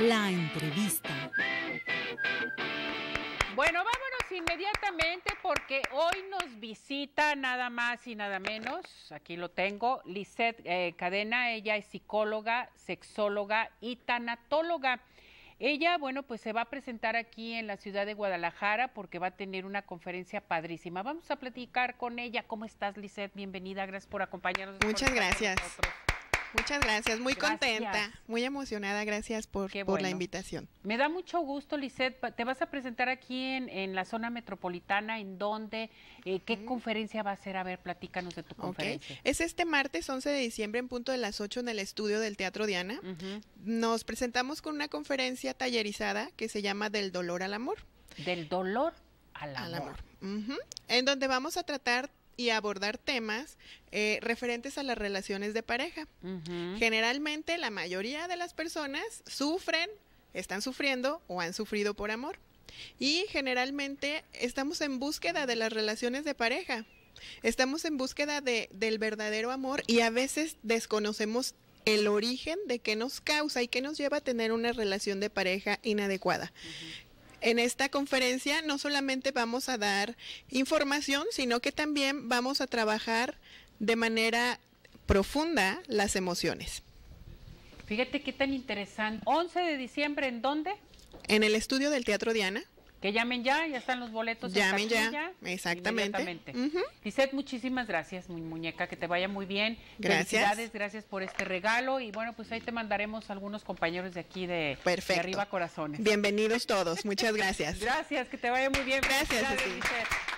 La entrevista. Bueno, vámonos inmediatamente porque hoy nos visita nada más y nada menos, aquí lo tengo, Lisette eh, Cadena, ella es psicóloga, sexóloga y tanatóloga. Ella, bueno, pues se va a presentar aquí en la ciudad de Guadalajara porque va a tener una conferencia padrísima. Vamos a platicar con ella. ¿Cómo estás, Lisette? Bienvenida, gracias por acompañarnos. Muchas gracias. Muchas gracias, muy contenta, muy emocionada, gracias por, la invitación. Me da mucho gusto, Lisette, te vas a presentar aquí en, la zona metropolitana, ¿en dónde? Eh, ¿Qué conferencia va a ser? A ver, platícanos de tu conferencia. Es este martes 11 de diciembre en punto de las 8 en el estudio del Teatro Diana. Nos presentamos con una conferencia tallerizada que se llama Del dolor al amor. Del dolor al amor. En donde vamos a tratar y abordar temas eh, referentes a las relaciones de pareja. Generalmente la mayoría de las personas sufren, están sufriendo o han sufrido por amor. Y generalmente estamos en búsqueda de las relaciones de pareja. Estamos en búsqueda de, del verdadero amor y a veces desconocemos el origen de qué nos causa y qué nos lleva a tener una relación de pareja inadecuada. En esta conferencia no solamente vamos a dar información, sino que también vamos a trabajar de manera profunda las emociones. Fíjate qué tan interesante. 11 de diciembre, ¿en dónde? En el estudio del Teatro Diana. Que llamen ya, ya están los boletos. Llamen ya, exactamente. Uh muchísimas gracias, mi muñeca, que te vaya muy bien. Gracias. Felicidades, gracias por este regalo y bueno, pues ahí te mandaremos algunos compañeros de aquí de, de Arriba Corazones. Bienvenidos todos, muchas gracias. gracias, que te vaya muy bien. Gracias,